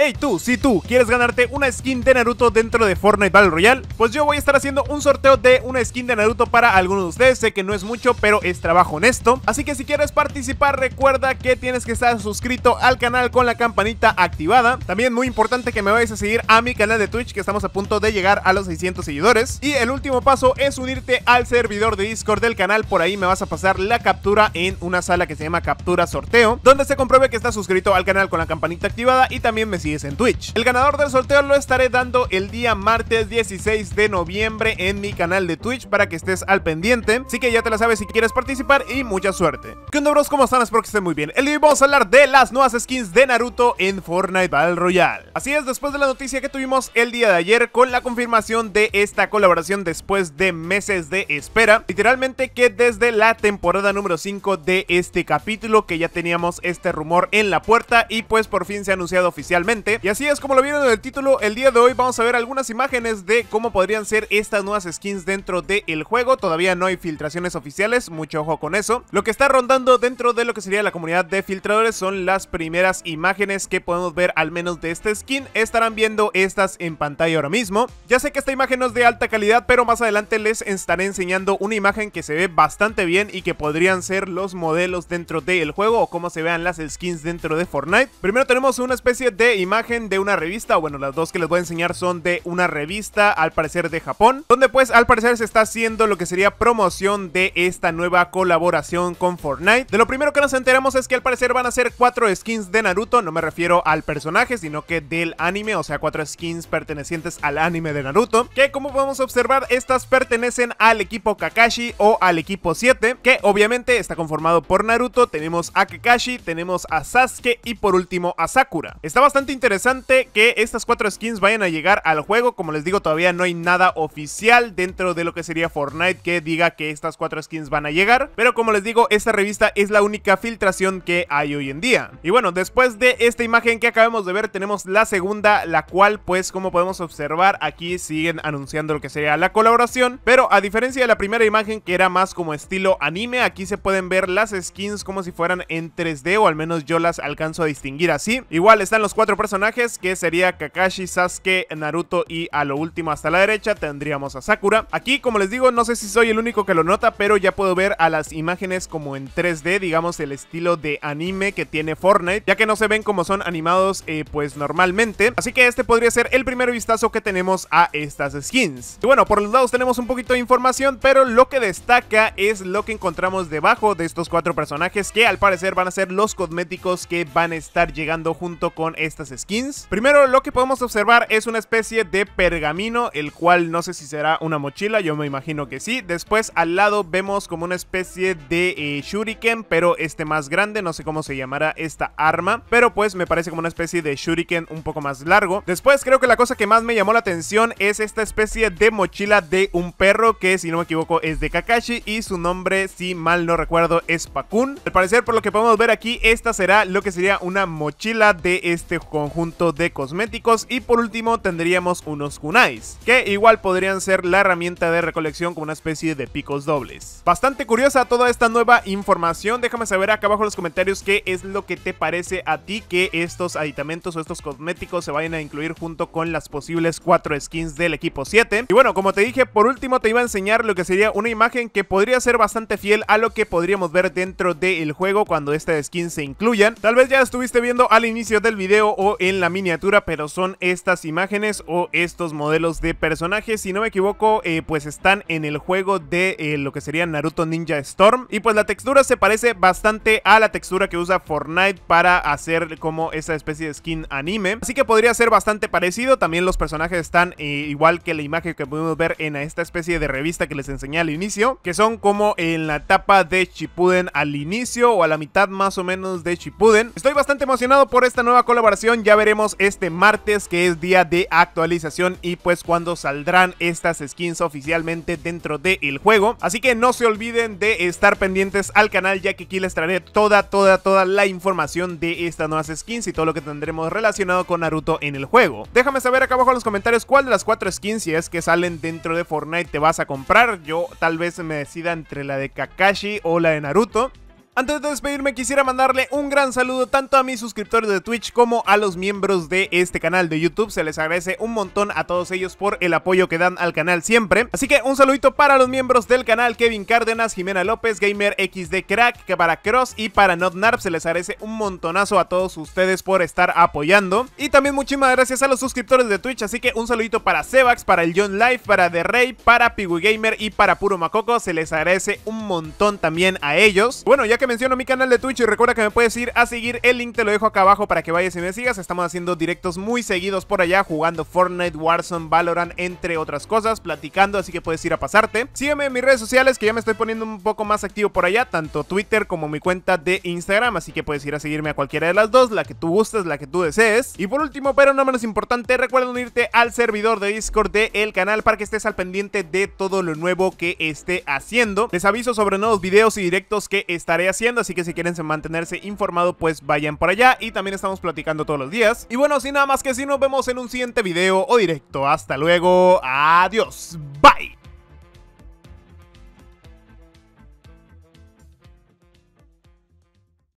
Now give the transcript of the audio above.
Hey tú, si tú quieres ganarte una skin de Naruto dentro de Fortnite Battle Royale, pues yo voy a estar haciendo un sorteo de una skin de Naruto para algunos de ustedes, sé que no es mucho, pero es trabajo honesto. Así que si quieres participar, recuerda que tienes que estar suscrito al canal con la campanita activada. También muy importante que me vayas a seguir a mi canal de Twitch, que estamos a punto de llegar a los 600 seguidores. Y el último paso es unirte al servidor de Discord del canal, por ahí me vas a pasar la captura en una sala que se llama Captura Sorteo, donde se compruebe que estás suscrito al canal con la campanita activada y también me sigues en Twitch. El ganador del sorteo lo estaré dando el día martes 16 de noviembre en mi canal de Twitch para que estés al pendiente. Así que ya te la sabes si quieres participar y mucha suerte. ¿Qué onda bros? ¿Cómo están? Espero que estén muy bien. El día de vamos a hablar de las nuevas skins de Naruto en Fortnite Battle Royale. Así es, después de la noticia que tuvimos el día de ayer con la confirmación de esta colaboración después de meses de espera. Literalmente que desde la temporada número 5 de este capítulo que ya teníamos este rumor en la puerta y pues por fin se ha anunciado oficialmente y así es como lo vieron en el título, el día de hoy vamos a ver algunas imágenes de cómo podrían ser estas nuevas skins dentro del juego. Todavía no hay filtraciones oficiales, mucho ojo con eso. Lo que está rondando dentro de lo que sería la comunidad de filtradores son las primeras imágenes que podemos ver al menos de esta skin. Estarán viendo estas en pantalla ahora mismo. Ya sé que esta imagen no es de alta calidad, pero más adelante les estaré enseñando una imagen que se ve bastante bien y que podrían ser los modelos dentro del juego o cómo se vean las skins dentro de Fortnite. Primero tenemos una especie de imagen imagen de una revista, bueno, las dos que les voy a enseñar son de una revista, al parecer de Japón, donde pues al parecer se está haciendo lo que sería promoción de esta nueva colaboración con Fortnite. De lo primero que nos enteramos es que al parecer van a ser cuatro skins de Naruto, no me refiero al personaje, sino que del anime, o sea, cuatro skins pertenecientes al anime de Naruto, que como podemos observar, estas pertenecen al equipo Kakashi o al equipo 7, que obviamente está conformado por Naruto, tenemos a Kakashi, tenemos a Sasuke y por último a Sakura. Está bastante interesante que estas cuatro skins vayan a llegar al juego. Como les digo, todavía no hay nada oficial dentro de lo que sería Fortnite que diga que estas cuatro skins van a llegar. Pero como les digo, esta revista es la única filtración que hay hoy en día. Y bueno, después de esta imagen que acabamos de ver, tenemos la segunda, la cual pues como podemos observar aquí siguen anunciando lo que sería la colaboración. Pero a diferencia de la primera imagen que era más como estilo anime, aquí se pueden ver las skins como si fueran en 3D o al menos yo las alcanzo a distinguir así. Igual están los cuatro personajes personajes que sería Kakashi, Sasuke, Naruto y a lo último hasta la derecha tendríamos a Sakura. Aquí como les digo no sé si soy el único que lo nota pero ya puedo ver a las imágenes como en 3D digamos el estilo de anime que tiene Fortnite ya que no se ven como son animados eh, pues normalmente. Así que este podría ser el primer vistazo que tenemos a estas skins. Y bueno por los lados tenemos un poquito de información pero lo que destaca es lo que encontramos debajo de estos cuatro personajes que al parecer van a ser los cosméticos que van a estar llegando junto con estas skins. Primero lo que podemos observar es una especie de pergamino, el cual no sé si será una mochila, yo me imagino que sí. Después al lado vemos como una especie de eh, shuriken, pero este más grande, no sé cómo se llamará esta arma, pero pues me parece como una especie de shuriken un poco más largo. Después creo que la cosa que más me llamó la atención es esta especie de mochila de un perro que si no me equivoco es de Kakashi y su nombre si mal no recuerdo es Pakun. Al parecer por lo que podemos ver aquí esta será lo que sería una mochila de este juego conjunto de cosméticos y por último tendríamos unos kunais, que igual podrían ser la herramienta de recolección como una especie de picos dobles. Bastante curiosa toda esta nueva información, déjame saber acá abajo en los comentarios qué es lo que te parece a ti que estos aditamentos o estos cosméticos se vayan a incluir junto con las posibles cuatro skins del equipo 7. Y bueno, como te dije, por último te iba a enseñar lo que sería una imagen que podría ser bastante fiel a lo que podríamos ver dentro del juego cuando esta skin se incluyan. Tal vez ya estuviste viendo al inicio del video en la miniatura, pero son estas imágenes o estos modelos de personajes. Si no me equivoco, eh, pues están en el juego de eh, lo que sería Naruto Ninja Storm. Y pues la textura se parece bastante a la textura que usa Fortnite para hacer como esa especie de skin anime. Así que podría ser bastante parecido. También los personajes están eh, igual que la imagen que pudimos ver en esta especie de revista que les enseñé al inicio, que son como en la etapa de Chipuden al inicio o a la mitad más o menos de Chipuden. Estoy bastante emocionado por esta nueva colaboración ya veremos este martes que es día de actualización y pues cuando saldrán estas skins oficialmente dentro del juego. Así que no se olviden de estar pendientes al canal ya que aquí les traeré toda, toda, toda la información de estas nuevas skins y todo lo que tendremos relacionado con Naruto en el juego. Déjame saber acá abajo en los comentarios cuál de las cuatro skins si es que salen dentro de Fortnite te vas a comprar. Yo tal vez me decida entre la de Kakashi o la de Naruto. Antes de despedirme quisiera mandarle un gran saludo tanto a mis suscriptores de Twitch como a los miembros de este canal de YouTube. Se les agradece un montón a todos ellos por el apoyo que dan al canal siempre. Así que un saludito para los miembros del canal Kevin Cárdenas, Jimena López, Gamer XD Crack, para Cross y para NotNarp. Se les agradece un montonazo a todos ustedes por estar apoyando. Y también muchísimas gracias a los suscriptores de Twitch. Así que un saludito para Sebax, para el John Life, para The Rey, para Pigui Gamer y para Puro Macoco. Se les agradece un montón también a ellos. Bueno, ya que menciono mi canal de Twitch y recuerda que me puedes ir a seguir. El link te lo dejo acá abajo para que vayas y me sigas. Estamos haciendo directos muy seguidos por allá, jugando Fortnite, Warzone, Valorant, entre otras cosas, platicando, así que puedes ir a pasarte. Sígueme en mis redes sociales que ya me estoy poniendo un poco más activo por allá, tanto Twitter como mi cuenta de Instagram, así que puedes ir a seguirme a cualquiera de las dos, la que tú gustes, la que tú desees. Y por último, pero no menos importante, recuerda unirte al servidor de Discord del el canal para que estés al pendiente de todo lo nuevo que esté haciendo. Les aviso sobre nuevos videos y directos que estaré haciendo, así que si quieren mantenerse informado, pues vayan por allá y también estamos platicando todos los días. Y bueno, sin nada más que si nos vemos en un siguiente video o directo. Hasta luego, adiós, bye.